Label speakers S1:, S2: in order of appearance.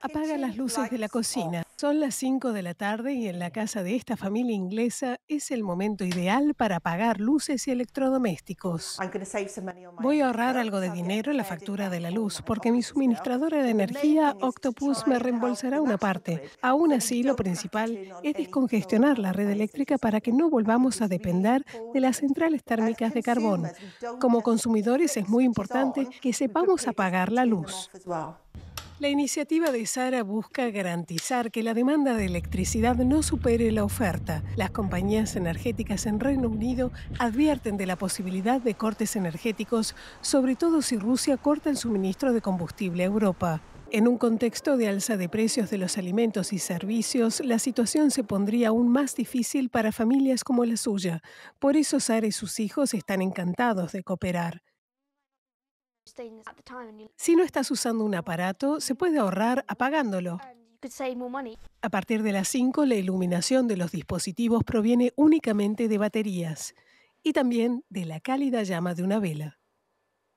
S1: Apaga las luces de la cocina. Son las 5 de la tarde y en la casa de esta familia inglesa es el momento ideal para apagar luces y electrodomésticos. Voy a ahorrar algo de dinero en la factura de la luz porque mi suministradora de energía Octopus me reembolsará una parte. Aún así, lo principal es descongestionar la red eléctrica para que no volvamos a depender de las centrales térmicas de carbón. Como consumidores es muy importante que sepamos apagar la luz. La iniciativa de Sara busca garantizar que la demanda de electricidad no supere la oferta. Las compañías energéticas en Reino Unido advierten de la posibilidad de cortes energéticos, sobre todo si Rusia corta el suministro de combustible a Europa. En un contexto de alza de precios de los alimentos y servicios, la situación se pondría aún más difícil para familias como la suya. Por eso Sara y sus hijos están encantados de cooperar. Si no estás usando un aparato, se puede ahorrar apagándolo. A partir de las 5, la iluminación de los dispositivos proviene únicamente de baterías y también de la cálida llama de una vela.